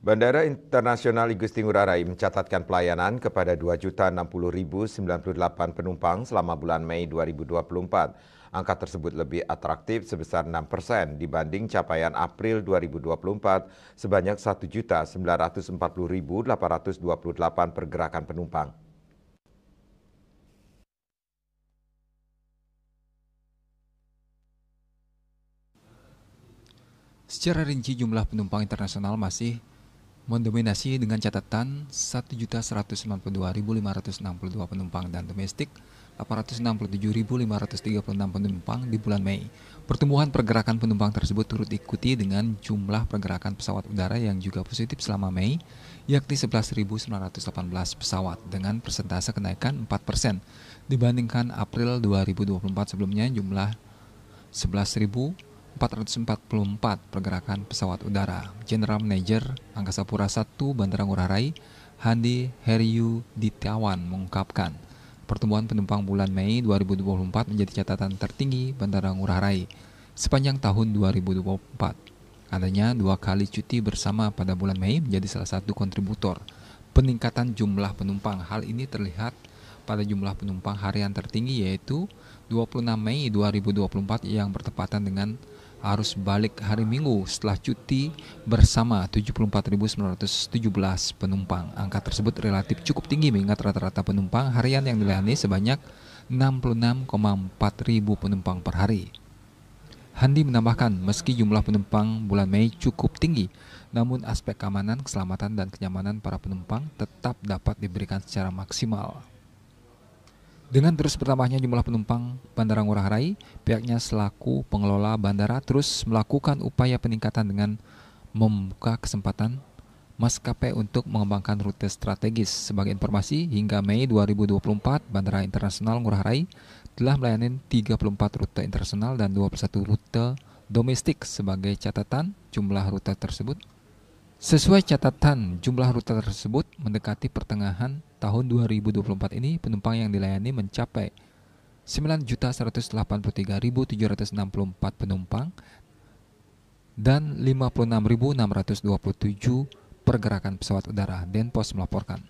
Bandara Internasional Igusti Ngurah Rai mencatatkan pelayanan kepada 2.060.098 penumpang selama bulan Mei 2024. Angka tersebut lebih atraktif sebesar 6 persen dibanding capaian April 2024 sebanyak 1.940.828 pergerakan penumpang. Secara rinci jumlah penumpang internasional masih mendominasi dengan catatan 1.192.562 penumpang dan domestik 467.536 penumpang di bulan Mei. Pertumbuhan pergerakan penumpang tersebut turut diikuti dengan jumlah pergerakan pesawat udara yang juga positif selama Mei, yakni 11.918 pesawat dengan persentase kenaikan 4% dibandingkan April 2024 sebelumnya jumlah 11.000 444 pergerakan pesawat udara General Manager Angkasa Pura I Bandara Ngurah Rai Handi Heriu Diteawan mengungkapkan pertumbuhan penumpang bulan Mei 2024 menjadi catatan tertinggi Bandara Ngurah Rai sepanjang tahun 2024. Adanya dua kali cuti bersama pada bulan Mei menjadi salah satu kontributor peningkatan jumlah penumpang. Hal ini terlihat pada jumlah penumpang harian tertinggi yaitu 26 Mei 2024 yang bertepatan dengan arus balik hari Minggu setelah cuti bersama 74.917 penumpang. Angka tersebut relatif cukup tinggi mengingat rata-rata penumpang harian yang dilayani sebanyak 66,4 ribu penumpang per hari. Handi menambahkan, meski jumlah penumpang bulan Mei cukup tinggi, namun aspek keamanan, keselamatan, dan kenyamanan para penumpang tetap dapat diberikan secara maksimal. Dengan terus bertambahnya jumlah penumpang Bandara Ngurah Rai, pihaknya selaku pengelola bandara terus melakukan upaya peningkatan dengan membuka kesempatan maskapai untuk mengembangkan rute strategis. Sebagai informasi, hingga Mei 2024, Bandara Internasional Ngurah Rai telah melayani 34 rute internasional dan 21 rute domestik. Sebagai catatan, jumlah rute tersebut Sesuai catatan, jumlah rute tersebut mendekati pertengahan tahun 2024 ini penumpang yang dilayani mencapai 9.183.764 penumpang dan 56.627 pergerakan pesawat udara. Denpos melaporkan.